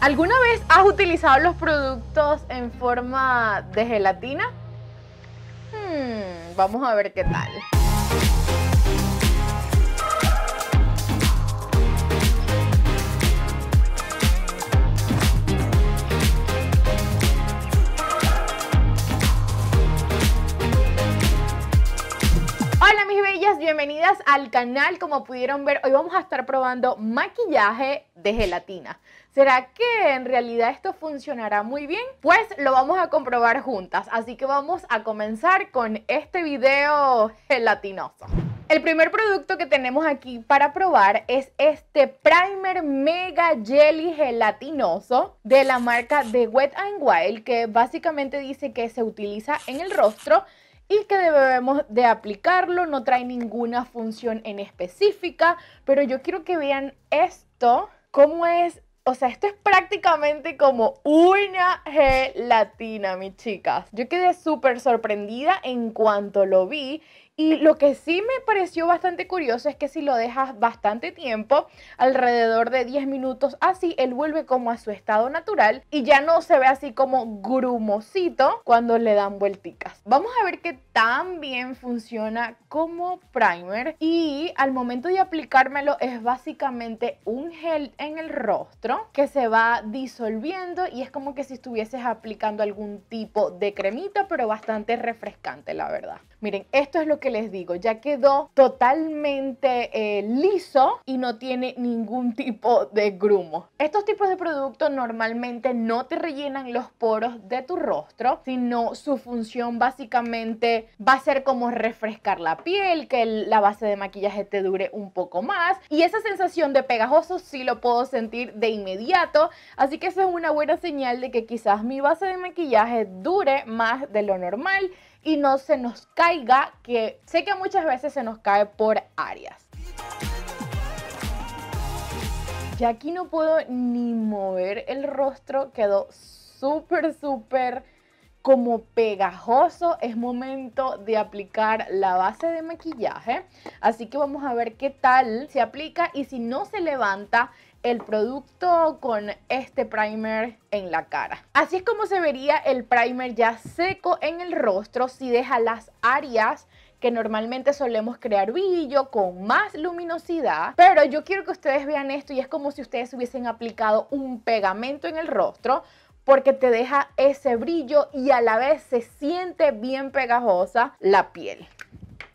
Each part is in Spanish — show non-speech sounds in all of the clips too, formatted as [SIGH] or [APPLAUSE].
¿Alguna vez has utilizado los productos en forma de gelatina? Hmm, vamos a ver qué tal. bienvenidas al canal. Como pudieron ver, hoy vamos a estar probando maquillaje de gelatina. ¿Será que en realidad esto funcionará muy bien? Pues lo vamos a comprobar juntas, así que vamos a comenzar con este video gelatinoso. El primer producto que tenemos aquí para probar es este primer mega jelly gelatinoso de la marca de Wet n Wild que básicamente dice que se utiliza en el rostro y que debemos de aplicarlo, no trae ninguna función en específica, pero yo quiero que vean esto, cómo es, o sea, esto es prácticamente como una gelatina, mis chicas. Yo quedé súper sorprendida en cuanto lo vi y lo que sí me pareció bastante curioso es que si lo dejas bastante tiempo, alrededor de 10 minutos así, él vuelve como a su estado natural y ya no se ve así como grumosito cuando le dan vuelticas. Vamos a ver que tan bien funciona como primer y al momento de aplicármelo es básicamente un gel en el rostro que se va disolviendo y es como que si estuvieses aplicando algún tipo de cremita, pero bastante refrescante la verdad. Miren, esto es lo que les digo, ya quedó totalmente eh, liso y no tiene ningún tipo de grumo. Estos tipos de productos normalmente no te rellenan los poros de tu rostro, sino su función básicamente va a ser como refrescar la piel, que la base de maquillaje te dure un poco más y esa sensación de pegajoso sí lo puedo sentir de inmediato, así que eso es una buena señal de que quizás mi base de maquillaje dure más de lo normal y no se nos caiga, que sé que muchas veces se nos cae por áreas. Ya aquí no puedo ni mover el rostro, quedó súper, súper como pegajoso. Es momento de aplicar la base de maquillaje. Así que vamos a ver qué tal se aplica y si no se levanta, el producto con este primer en la cara. Así es como se vería el primer ya seco en el rostro si deja las áreas que normalmente solemos crear brillo con más luminosidad, pero yo quiero que ustedes vean esto y es como si ustedes hubiesen aplicado un pegamento en el rostro porque te deja ese brillo y a la vez se siente bien pegajosa la piel.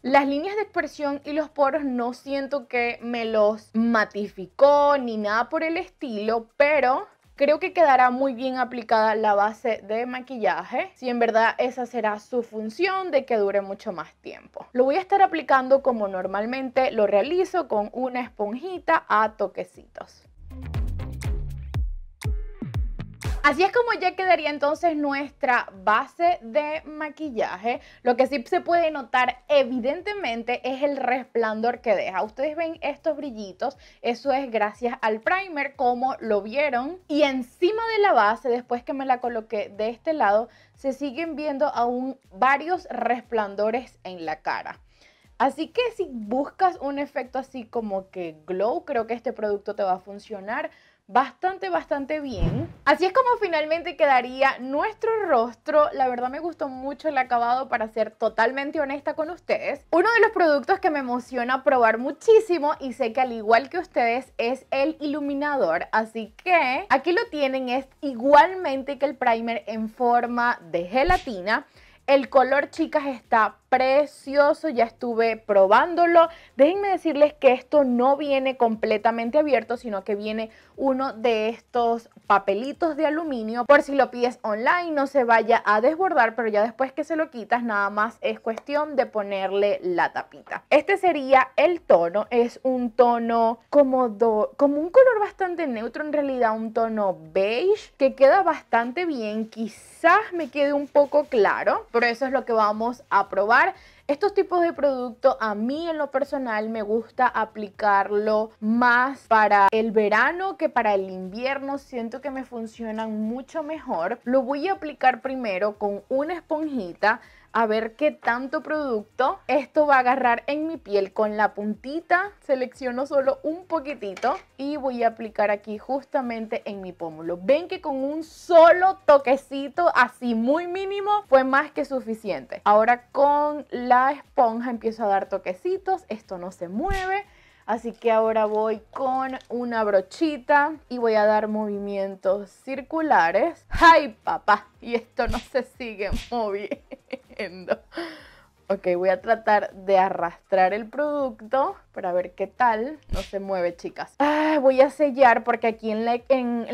Las líneas de expresión y los poros no siento que me los matificó ni nada por el estilo, pero Creo que quedará muy bien aplicada la base de maquillaje, si en verdad esa será su función de que dure mucho más tiempo. Lo voy a estar aplicando como normalmente lo realizo con una esponjita a toquecitos. Así es como ya quedaría entonces nuestra base de maquillaje. Lo que sí se puede notar evidentemente es el resplandor que deja. Ustedes ven estos brillitos, eso es gracias al primer como lo vieron. Y encima de la base, después que me la coloqué de este lado, se siguen viendo aún varios resplandores en la cara. Así que si buscas un efecto así como que glow, creo que este producto te va a funcionar bastante, bastante bien. Así es como finalmente quedaría nuestro rostro. La verdad me gustó mucho el acabado para ser totalmente honesta con ustedes. Uno de los productos que me emociona probar muchísimo y sé que al igual que ustedes es el iluminador. Así que aquí lo tienen, es igualmente que el primer en forma de gelatina. El color, chicas, está precioso, ya estuve probándolo. Déjenme decirles que esto no viene completamente abierto, sino que viene uno de estos papelitos de aluminio. Por si lo pides online, no se vaya a desbordar, pero ya después que se lo quitas, nada más es cuestión de ponerle la tapita. Este sería el tono, es un tono como, como un color bastante neutro, en realidad un tono beige, que queda bastante bien, quizás me quede un poco claro por eso es lo que vamos a probar. Estos tipos de productos a mí en lo personal me gusta aplicarlo más para el verano que para el invierno. Siento que me funcionan mucho mejor. Lo voy a aplicar primero con una esponjita a ver qué tanto producto esto va a agarrar en mi piel con la puntita. Selecciono solo un poquitito y voy a aplicar aquí justamente en mi pómulo. Ven que con un solo toquecito así muy mínimo fue más que suficiente. Ahora con la esponja empiezo a dar toquecitos. Esto no se mueve. Así que ahora voy con una brochita y voy a dar movimientos circulares. ¡Ay, papá! Y esto no se sigue moviendo. Ok, voy a tratar de arrastrar el producto para ver qué tal. No se mueve, chicas. Ah, voy a sellar porque aquí en la,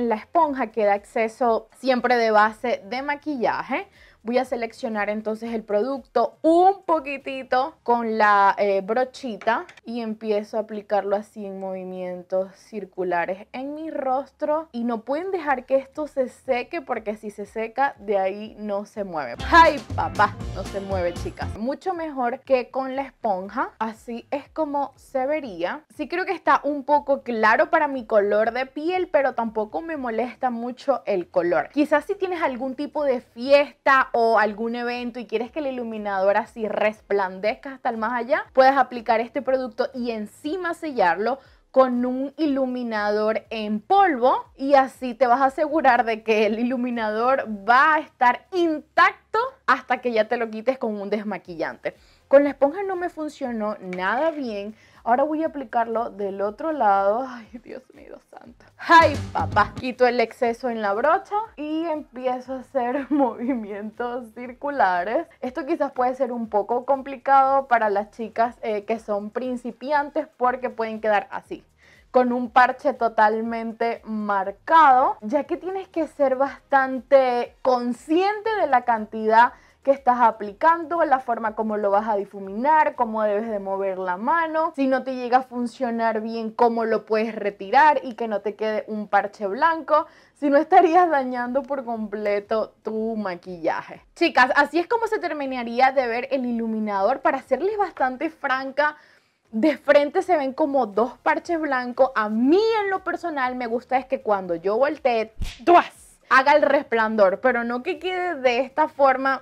la esponja queda exceso siempre de base de maquillaje. Voy a seleccionar entonces el producto un poquitito con la eh, brochita y empiezo a aplicarlo así en movimientos circulares en mi rostro. Y no pueden dejar que esto se seque porque si se seca de ahí no se mueve. ¡Ay, papá! No se mueve, chicas. Mucho mejor que con la esponja. Así es como se vería. Sí creo que está un poco claro para mi color de piel, pero tampoco me molesta mucho el color. Quizás si tienes algún tipo de fiesta o algún evento y quieres que el iluminador así resplandezca hasta el más allá, puedes aplicar este producto y encima sellarlo con un iluminador en polvo y así te vas a asegurar de que el iluminador va a estar intacto hasta que ya te lo quites con un desmaquillante. Con la esponja no me funcionó nada bien. Ahora voy a aplicarlo del otro lado. Ay, Dios mío, santo. Ay, papá. Quito el exceso en la brocha y empiezo a hacer [LAUGHS] movimientos circulares. Esto quizás puede ser un poco complicado para las chicas eh, que son principiantes porque pueden quedar así con un parche totalmente marcado, ya que tienes que ser bastante consciente de la cantidad que estás aplicando, la forma como lo vas a difuminar, cómo debes de mover la mano, si no te llega a funcionar bien, cómo lo puedes retirar y que no te quede un parche blanco, si no estarías dañando por completo tu maquillaje. Chicas, así es como se terminaría de ver el iluminador para serles bastante franca de frente se ven como dos parches blancos. A mí en lo personal me gusta es que cuando yo voltee, haga el resplandor, pero no que quede de esta forma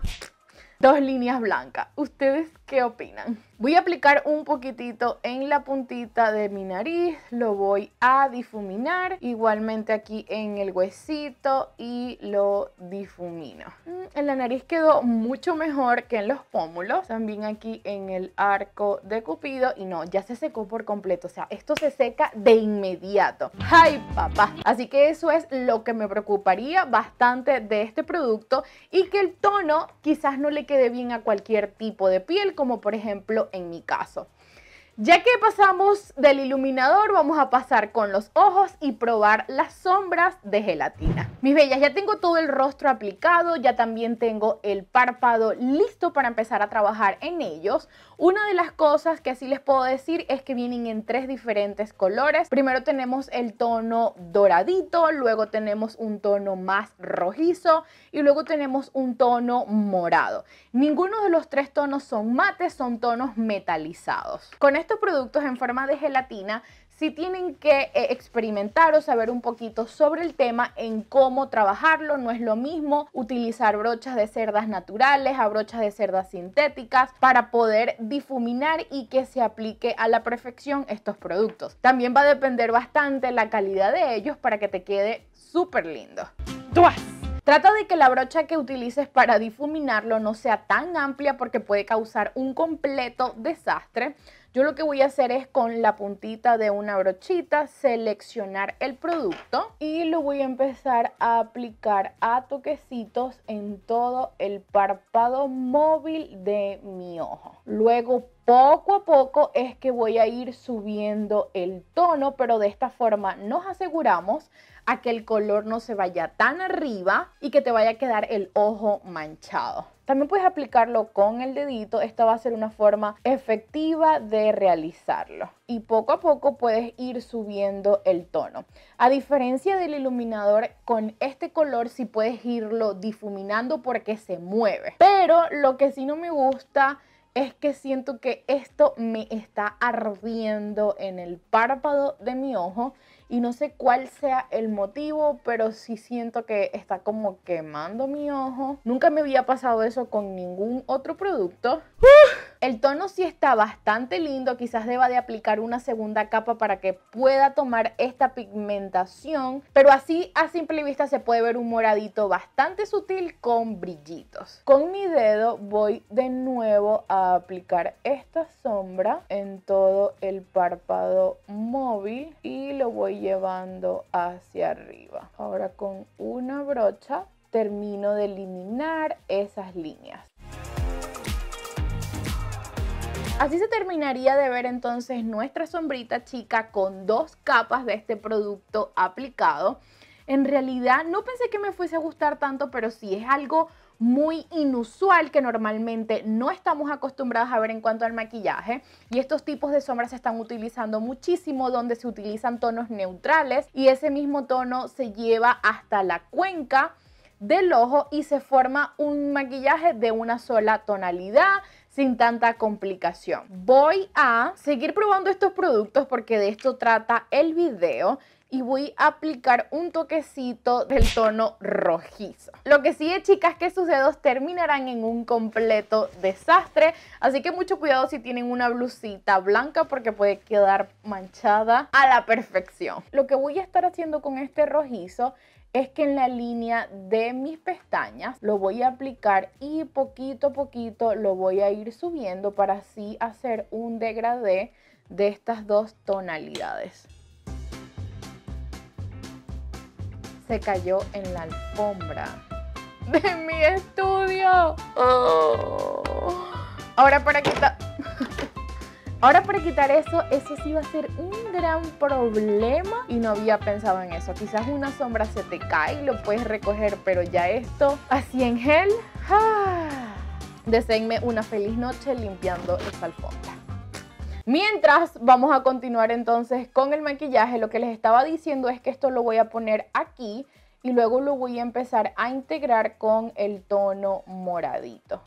dos líneas blancas. ¿Ustedes qué opinan? Voy a aplicar un poquitito en la puntita de mi nariz, lo voy a difuminar, igualmente aquí en el huesito y lo difumino. Mm, en la nariz quedó mucho mejor que en los pómulos, también aquí en el arco de cupido y no, ya se secó por completo, o sea, esto se seca de inmediato. ¡Ay, papá! Así que eso es lo que me preocuparía bastante de este producto y que el tono quizás no le quede bien a cualquier tipo de piel, como por ejemplo en mi caso. Ya que pasamos del iluminador, vamos a pasar con los ojos y probar las sombras de gelatina. Mis bellas, ya tengo todo el rostro aplicado, ya también tengo el párpado listo para empezar a trabajar en ellos. Una de las cosas que así les puedo decir es que vienen en tres diferentes colores. Primero tenemos el tono doradito, luego tenemos un tono más rojizo y luego tenemos un tono morado. Ninguno de los tres tonos son mates, son tonos metalizados. Con estos productos en forma de gelatina si tienen que eh, experimentar o saber un poquito sobre el tema en cómo trabajarlo. No es lo mismo utilizar brochas de cerdas naturales a brochas de cerdas sintéticas para poder difuminar y que se aplique a la perfección estos productos. También va a depender bastante la calidad de ellos para que te quede súper lindo. Trata de que la brocha que utilices para difuminarlo no sea tan amplia porque puede causar un completo desastre. Yo lo que voy a hacer es con la puntita de una brochita seleccionar el producto y lo voy a empezar a aplicar a toquecitos en todo el párpado móvil de mi ojo. Luego poco a poco es que voy a ir subiendo el tono, pero de esta forma nos aseguramos a que el color no se vaya tan arriba y que te vaya a quedar el ojo manchado. También puedes aplicarlo con el dedito, esta va a ser una forma efectiva de realizarlo. Y poco a poco puedes ir subiendo el tono. A diferencia del iluminador, con este color sí puedes irlo difuminando porque se mueve. Pero lo que sí no me gusta es que siento que esto me está ardiendo en el párpado de mi ojo y no sé cuál sea el motivo, pero sí siento que está como quemando mi ojo. Nunca me había pasado eso con ningún otro producto. El tono sí está bastante lindo, quizás deba de aplicar una segunda capa para que pueda tomar esta pigmentación, pero así a simple vista se puede ver un moradito bastante sutil con brillitos. Con mi dedo voy de nuevo a aplicar esta sombra en todo el párpado móvil y lo voy llevando hacia arriba. Ahora con una brocha termino de eliminar esas líneas. Así se terminaría de ver entonces nuestra sombrita chica con dos capas de este producto aplicado. En realidad no pensé que me fuese a gustar tanto, pero sí es algo muy inusual que normalmente no estamos acostumbrados a ver en cuanto al maquillaje y estos tipos de sombras se están utilizando muchísimo donde se utilizan tonos neutrales y ese mismo tono se lleva hasta la cuenca del ojo y se forma un maquillaje de una sola tonalidad, sin tanta complicación. Voy a seguir probando estos productos porque de esto trata el video y voy a aplicar un toquecito del tono rojizo. Lo que sigue, chicas, que sus dedos terminarán en un completo desastre, así que mucho cuidado si tienen una blusita blanca porque puede quedar manchada a la perfección. Lo que voy a estar haciendo con este rojizo es que en la línea de mis pestañas lo voy a aplicar y poquito a poquito lo voy a ir subiendo para así hacer un degradé de estas dos tonalidades. se cayó en la alfombra de mi estudio. Oh. Ahora para quitar. Ahora para quitar eso, eso sí va a ser un gran problema y no había pensado en eso. Quizás una sombra se te cae y lo puedes recoger, pero ya esto así en gel. ¡ah! Deseenme una feliz noche limpiando esta alfombra. Mientras vamos a continuar entonces con el maquillaje, lo que les estaba diciendo es que esto lo voy a poner aquí y luego lo voy a empezar a integrar con el tono moradito.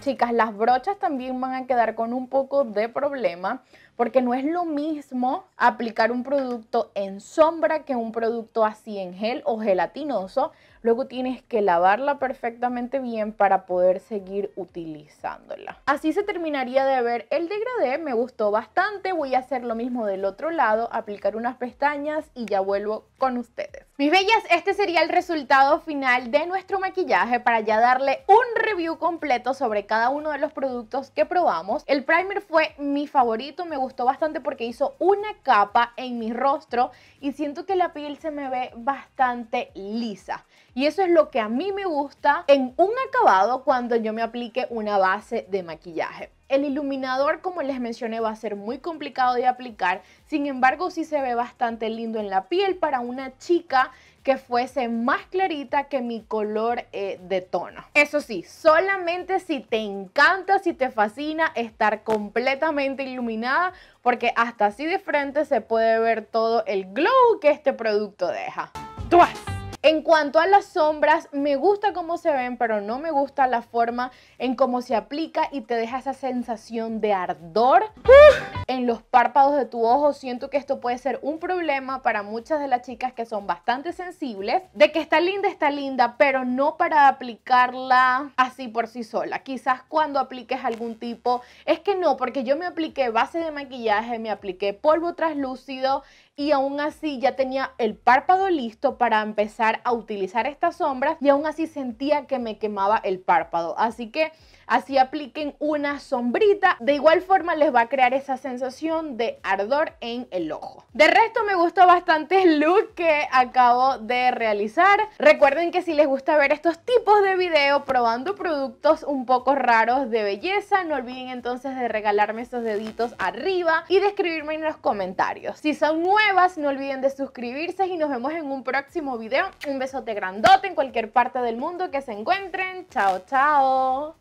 Chicas, las brochas también van a quedar con un poco de problema porque no es lo mismo aplicar un producto en sombra que un producto así en gel o gelatinoso luego tienes que lavarla perfectamente bien para poder seguir utilizándola. Así se terminaría de ver el degradé, me gustó bastante, voy a hacer lo mismo del otro lado, aplicar unas pestañas y ya vuelvo con ustedes. Mis bellas, este sería el resultado final de nuestro maquillaje para ya darle un review completo sobre cada uno de los productos que probamos. El primer fue mi favorito, me gustó bastante porque hizo una capa en mi rostro y siento que la piel se me ve bastante lisa. Y eso es lo que a mí me gusta en un acabado cuando yo me aplique una base de maquillaje. El iluminador, como les mencioné, va a ser muy complicado de aplicar, sin embargo sí se ve bastante lindo en la piel para una chica que fuese más clarita que mi color eh, de tono. Eso sí, solamente si te encanta, si te fascina estar completamente iluminada, porque hasta así de frente se puede ver todo el glow que este producto deja. vas en cuanto a las sombras, me gusta cómo se ven, pero no me gusta la forma en cómo se aplica y te deja esa sensación de ardor en los párpados de tu ojo. Siento que esto puede ser un problema para muchas de las chicas que son bastante sensibles, de que está linda, está linda, pero no para aplicarla así por sí sola. Quizás cuando apliques algún tipo, es que no, porque yo me apliqué base de maquillaje, me apliqué polvo translúcido y aún así ya tenía el párpado listo para empezar a utilizar estas sombras y aún así sentía que me quemaba el párpado. Así que así apliquen una sombrita. De igual forma les va a crear esa sensación de ardor en el ojo. De resto me gustó bastante el look que acabo de realizar. Recuerden que si les gusta ver estos tipos de videos probando productos un poco raros de belleza, no olviden entonces de regalarme esos deditos arriba y de escribirme en los comentarios. Si son nuevas, no olviden de suscribirse y nos vemos en un próximo video. Un besote grandote en cualquier parte del mundo que se encuentren. Chao, chao.